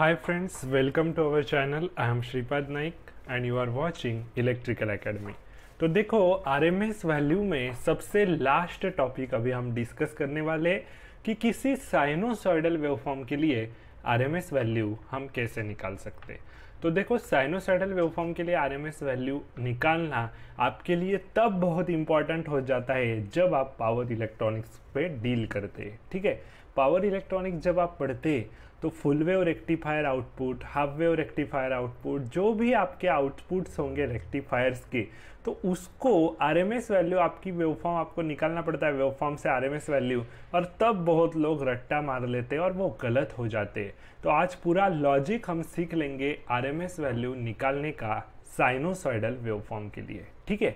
hi friends welcome to our channel I am Shripad Naik and you are watching electrical academy तो देखो RMS value में सबसे last topic अभी हम डिस्कस करने वाले कि किसी साइनोसॉइडल वेवफॉर्म के लिए आरएमएस वैल्यू हम कैसे निकाल सकते तो देखो साइनोसाइडल वेवफॉर्म के लिए आर वैल्यू निकालना आपके लिए तब बहुत इंपॉर्टेंट हो जाता है जब आप पावर इलेक्ट्रॉनिक्स पे डील करते हैं ठीक है पावर इलेक्ट्रॉनिक्स जब आप पढ़ते तो full wave rectifier output half wave rectifier output जो भी आपके आउटपुट्स होंगे रेक्टिफायर्स के तो उसको आर एम एस वैल्यू आपकी वेव फॉर्म आपको निकालना पड़ता है वेव फॉर्म से आर एम एस वैल्यू और तब बहुत लोग रट्टा मार लेते हैं और वो गलत हो जाते हैं तो आज पूरा लॉजिक हम सीख लेंगे आर एम एस वैल्यू निकालने का साइनोसॉइडल वेव फॉर्म के लिए ठीक है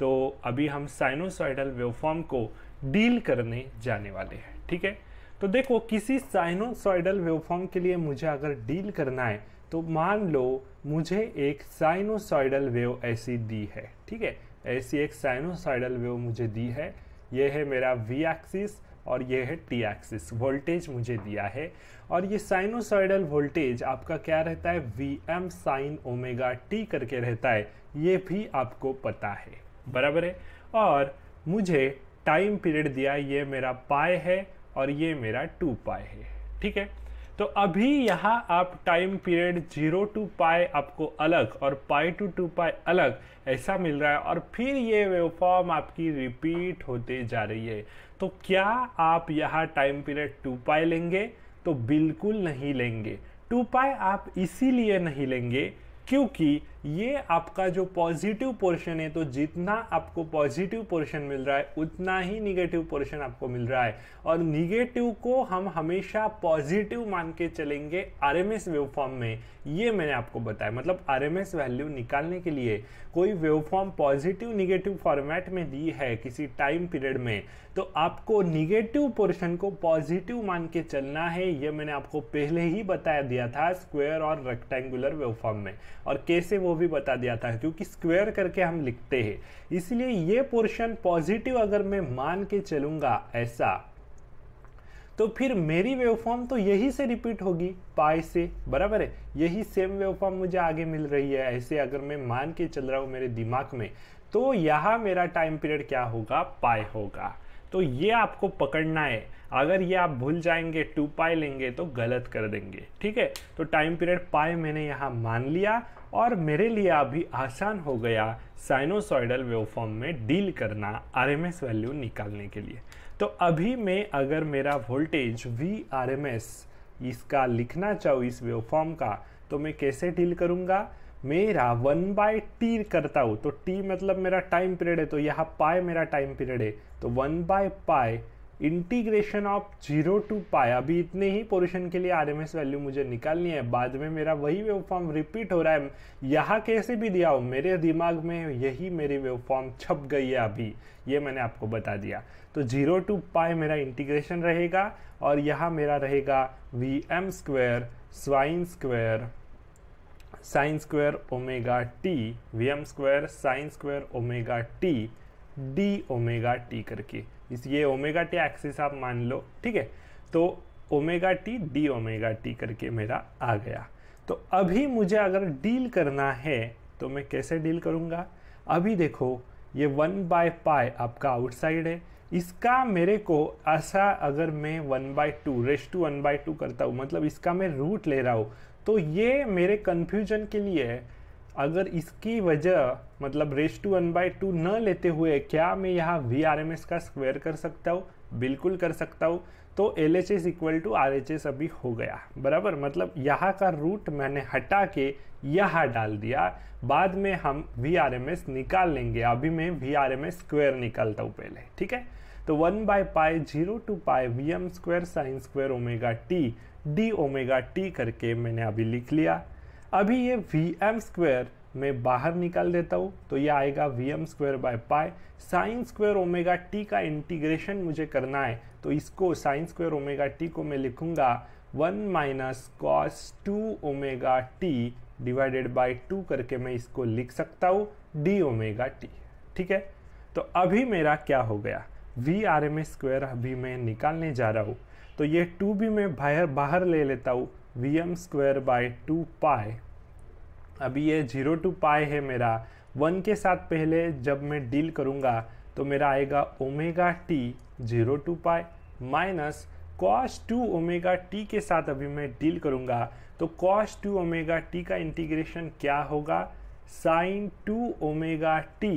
तो अभी हम साइनोसॉइडल वेवफॉर्म को डील करने जाने वाले हैं ठीक है तो देखो किसी साइनोसॉइडल वेवफॉर्म के लिए मुझे अगर डील करना है तो मान लो मुझे एक साइनोसॉइडल वेव ऐसी दी है ठीक है ऐसी एक साइनोसॉइडल वेव मुझे दी है यह है मेरा वी एक्सिस और यह है टी एक्सिस वोल्टेज मुझे दिया है और ये साइनोसॉइडल वोल्टेज आपका क्या रहता है V M sine omega T करके रहता है ये भी आपको पता है बराबर है और मुझे टाइम पीरियड दिया ये मेरा पाए है और ये मेरा टू पाए है ठीक है तो अभी यहाँ आप टाइम पीरियड जीरो टू पाए आपको अलग और पाई टू टू पाए अलग ऐसा मिल रहा है और फिर ये वेवफॉर्म आपकी रिपीट होते जा रही है तो क्या आप यहाँ टाइम पीरियड टू पाए लेंगे तो बिल्कुल नहीं लेंगे टू पाए आप इसीलिए नहीं लेंगे क्योंकि ये आपका जो पॉजिटिव पोर्शन है तो जितना आपको पॉजिटिव पोर्शन मिल रहा है उतना ही निगेटिव पोर्शन आपको मिल रहा है और निगेटिव को हम हमेशा पॉजिटिव मान के चलेंगे आर एम एस वेवफॉर्म में ये मैंने आपको बताया मतलब आर एम एस वैल्यू निकालने के लिए कोई वेवफॉर्म पॉजिटिव निगेटिव फॉर्मेट में दी है किसी टाइम पीरियड में तो आपको निगेटिव पोर्शन को पॉजिटिव मान के चलना है ये मैंने आपको पहले ही बताया दिया था स्क्वेयर और रेक्टेंगुलर वेवफॉर्म में और कैसे वो वो भी बता दिया था क्योंकि स्क्वेयर करके हम लिखते हैं इसलिए ये पोर्शन पॉजिटिव अगर मैं मान के चलूंगा ऐसा तो फिर मेरी वेवफॉर्म तो यही से रिपीट होगी पाई से बराबर है यही सेम वेवफॉर्म मुझे आगे मिल रही है ऐसे अगर मैं मान के चल रहा हूं मेरे दिमाग में तो यहां मेरा टाइम पीरियड क्या होगा पाए होगा तो ये आपको पकड़ना है अगर ये आप भूल जाएंगे टू पाई लेंगे तो गलत कर देंगे ठीक है तो टाइम पीरियड पाई मैंने यहाँ मान लिया और मेरे लिए अभी आसान हो गया साइनोसॉइडल वेवफॉर्म में डील करना आरएमएस वैल्यू निकालने के लिए तो अभी मैं अगर मेरा voltage V R M S इसका लिखना चाहूँ इस वेवफॉर्म का तो मैं कैसे डील करूँगा मेरा वन बाय टी करता हूँ तो टी मतलब मेरा टाइम पीरियड है तो यहाँ पाए मेरा टाइम पीरियड है तो one by pi integration of zero to pi अभी इतने ही पोर्शन के लिए आर एम एस वैल्यू मुझे निकालनी है बाद में मेरा वही वेव फॉर्म रिपीट हो रहा है यहाँ कैसे भी दिया हो मेरे दिमाग में यही मेरी वेव फॉर्म छप गई है अभी ये मैंने आपको बता दिया तो जीरो टू पाए मेरा इंटीग्रेशन रहेगा और यहाँ मेरा रहेगा V M square sine square sine square omega T V M square sine square omega T D omega T करके इस ये ओमेगा टी एक्सिस आप मान लो ठीक है तो omega T D omega T करके मेरा आ गया तो अभी मुझे अगर डील करना है तो मैं कैसे डील करूँगा अभी देखो ये वन बाय पाए आपका आउटसाइड है इसका मेरे को ऐसा अगर मैं one by two raise to one by two करता हूँ मतलब इसका मैं रूट ले रहा हूँ तो ये मेरे कन्फ्यूजन के लिए है अगर इसकी वजह मतलब raise to one by two न लेते हुए क्या मैं यहाँ वी आर एम एस का स्क्वायर कर सकता हूँ बिल्कुल कर सकता हूँ तो L H S equal to R H S अभी हो गया बराबर मतलब यहाँ का रूट मैंने हटा के यहाँ डाल दिया बाद में हम वी आर एम एस निकाल लेंगे अभी मैं V R M S square निकालता हूँ पहले ठीक है तो one by pi zero to pi V M square sine square omega T D omega T करके मैंने अभी लिख लिया अभी ये वी एम स्क्वेयर मैं बाहर निकाल देता हूँ तो ये आएगा V M square by pi sine square omega T का इंटीग्रेशन मुझे करना है तो इसको साइन स्क्वायर ओमेगा टी को मैं लिखूँगा one minus cos two omega T divided by two करके मैं इसको लिख सकता हूँ डी ओमेगा टी ठीक है तो अभी मेरा क्या हो गया वी आर एम स्क्वेयर अभी मैं निकालने जा रहा हूँ तो ये टू भी मैं बाहर बाहर ले लेता हूँ V M square by two pi अभी ये जीरो टू पाए है मेरा वन के साथ पहले जब मैं डील करूँगा तो मेरा आएगा omega T zero to pi minus cos two omega T के साथ अभी मैं डील करूँगा तो कॉस टू ओमेगा टी का इंटीग्रेशन क्या होगा sine two omega T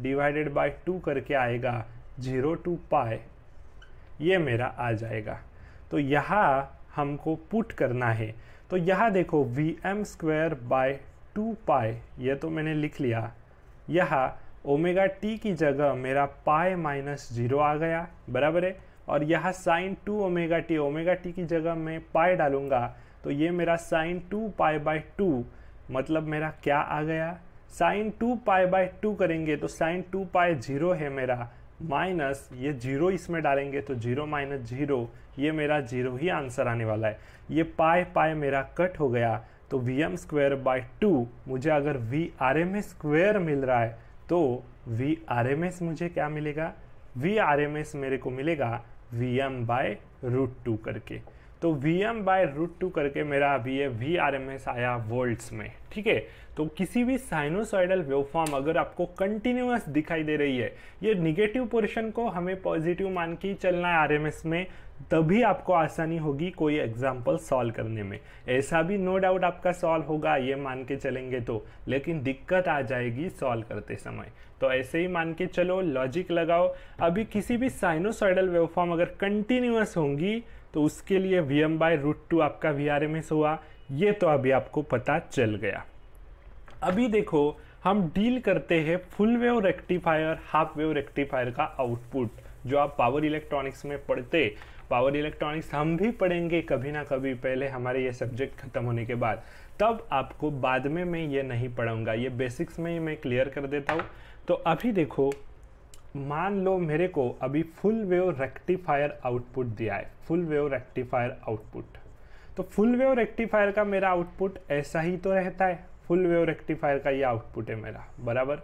divided by two करके आएगा जीरो टू पाए ये मेरा आ जाएगा तो यहाँ हमको पुट करना है तो यहाँ देखो V M square by two pi ये तो मैंने लिख लिया यहाँ ओमेगा टी की जगह मेरा पाए माइनस जीरो आ गया बराबर है और यहाँ sine two omega T omega T की जगह मैं पाए डालूंगा तो ये मेरा sine two pi by two मतलब मेरा क्या आ गया sine two pi by two करेंगे तो साइन टू पाए जीरो है मेरा माइनस ये जीरो इसमें डालेंगे तो जीरो माइनस जीरो ये मेरा जीरो ही आंसर आने वाला है ये पाए पाए मेरा कट हो गया तो V M square by two मुझे अगर V R M S square मिल रहा है तो वी आर एम एस मुझे क्या मिलेगा वी आर एम एस मेरे को मिलेगा V M by root two करके तो V M by root two करके मेरा अभी ये वी आर एम एस आया वोल्ट्स में ठीक है तो किसी भी साइनोसॉइडल वेवफॉर्म अगर आपको कंटिन्यूस दिखाई दे रही है ये निगेटिव पोर्शन को हमें पॉजिटिव मान के चलना है आर एम एस में तभी आपको आसानी होगी कोई एग्जाम्पल सॉल्व करने में ऐसा भी नो डाउट आपका सॉल्व होगा ये मान के चलेंगे तो लेकिन दिक्कत आ जाएगी सॉल्व करते समय तो ऐसे ही मान के चलो लॉजिक लगाओ अभी किसी भी साइनोसॉइडल वेवफॉर्म अगर कंटिन्यूस होंगी तो उसके लिए V M by root two आपका वी आर एम एस हुआ ये तो अभी आपको पता चल गया अभी देखो हम डील करते हैं full wave rectifier half wave rectifier का आउटपुट जो आप पावर इलेक्ट्रॉनिक्स में पढ़ते पावर इलेक्ट्रॉनिक्स हम भी पढ़ेंगे कभी ना कभी पहले हमारे ये सब्जेक्ट खत्म होने के बाद तब आपको बाद में मैं ये नहीं पढ़ाऊँगा ये बेसिक्स में ही मैं क्लियर कर देता हूँ तो अभी देखो मान लो मेरे को अभी फुल वेव रेक्टिफायर आउटपुट दिया है फुल वेव रेक्टिफायर आउटपुट तो फुल वेव रेक्टिफायर का मेरा आउटपुट ऐसा ही तो रहता है फुल वेव रेक्टिफायर का ये आउटपुट है मेरा बराबर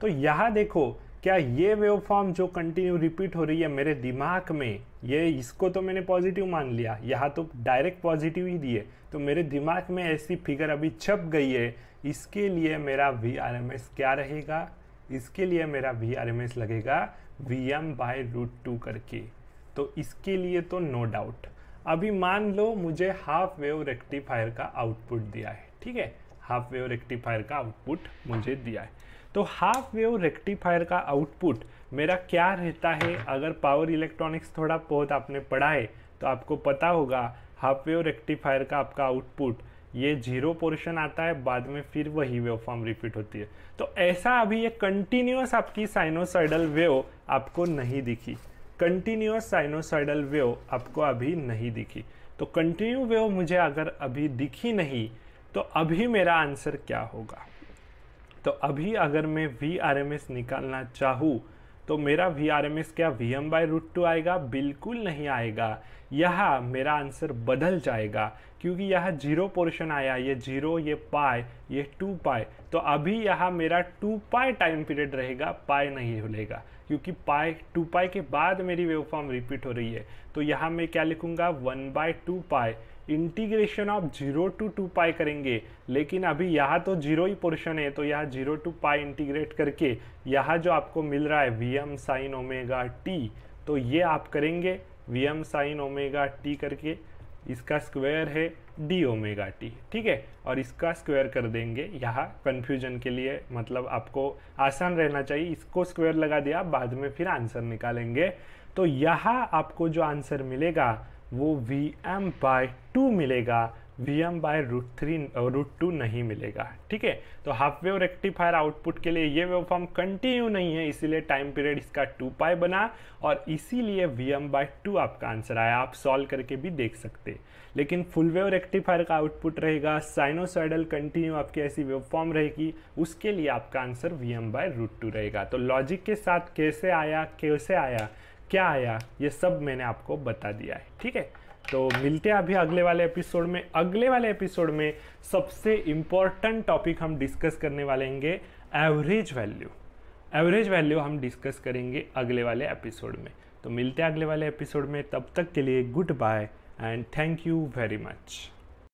तो यहाँ देखो क्या ये वेव फॉर्म जो कंटिन्यू रिपीट हो रही है मेरे दिमाग में ये इसको तो मैंने पॉजिटिव मान लिया यहाँ तो डायरेक्ट पॉजिटिव ही दिए तो मेरे दिमाग में ऐसी फिगर अभी छप गई है इसके लिए मेरा वी क्या रहेगा इसके लिए मेरा वी आर एम एस लगेगा V M by root two करके तो इसके लिए तो नो no डाउट अभी मान लो मुझे हाफ वेव रेक्टिफायर का आउटपुट दिया है ठीक है हाफ वेव रेक्टिफायर का आउटपुट मुझे दिया है तो हाफ वेव रेक्टिफायर का आउटपुट मेरा क्या रहता है अगर पावर इलेक्ट्रॉनिक्स थोड़ा बहुत आपने पढ़ा है तो आपको पता होगा हाफ वेव रेक्टिफायर का आपका आउटपुट ये जीरो पोर्शन आता है बाद में फिर वही वेव फॉर्म रिपीट होती है तो ऐसा अभी ये कंटिन्यूस आपकी साइनोसाइडल वेव आपको नहीं दिखी कंटिन्यूस साइनोसाइडल वेव आपको अभी नहीं दिखी तो कंटिन्यू वेव मुझे अगर अभी दिखी नहीं तो अभी मेरा आंसर क्या होगा तो अभी अगर मैं वी आर एम एस निकालना चाहूँ तो मेरा वी आर एम एस क्या V M by root two आएगा बिल्कुल नहीं आएगा यह मेरा आंसर बदल जाएगा क्योंकि यह जीरो पोर्शन आया ये जीरो ये पाए ये टू पाए तो अभी यह मेरा टू पाए टाइम पीरियड रहेगा पाए नहीं हिलेगा क्योंकि पाई टू पाई के बाद मेरी वेव फॉर्म रिपीट हो रही है तो यहाँ मैं क्या लिखूँगा one by two pi integration of zero to two pi करेंगे लेकिन अभी यहाँ तो जीरो ही पोर्शन है तो यहाँ जीरो टू पाई इंटीग्रेट करके यहाँ जो आपको मिल रहा है V M sine omega T तो ये आप करेंगे V M sine omega T करके इसका स्क्वायर है डी ओमेगा टी ठीक है और इसका स्क्वायर कर देंगे यहाँ कन्फ्यूजन के लिए मतलब आपको आसान रहना चाहिए इसको स्क्वायर लगा दिया बाद में फिर आंसर निकालेंगे तो यहाँ आपको जो आंसर मिलेगा वो वी एम बाय टू मिलेगा V M by root three root two नहीं मिलेगा ठीक है तो हाफ वेव रेक्टिफायर आउटपुट के लिए ये वेव फॉर्म कंटिन्यू नहीं है इसीलिए टाइम पीरियड इसका टू पाई बना और इसीलिए वी एम बाय टू आपका आंसर आया आप सॉल्व करके भी देख सकते लेकिन फुल वेव रेक्टिफायर का आउटपुट रहेगा साइनोसाइडल कंटिन्यू आपकी ऐसी वेव फॉर्म रहेगी उसके लिए आपका answer V M by root two रहेगा तो लॉजिक के साथ कैसे आया कैसे आया क्या आया ये सब मैंने आपको बता दिया है ठीक है तो मिलते हैं अभी अगले वाले एपिसोड में अगले वाले एपिसोड में सबसे इम्पॉर्टेंट टॉपिक हम डिस्कस करने वाले होंगे एवरेज वैल्यू एवरेज वैल्यू हम डिस्कस करेंगे अगले वाले एपिसोड में तो मिलते हैं अगले वाले एपिसोड में तब तक के लिए goodbye and thank you very much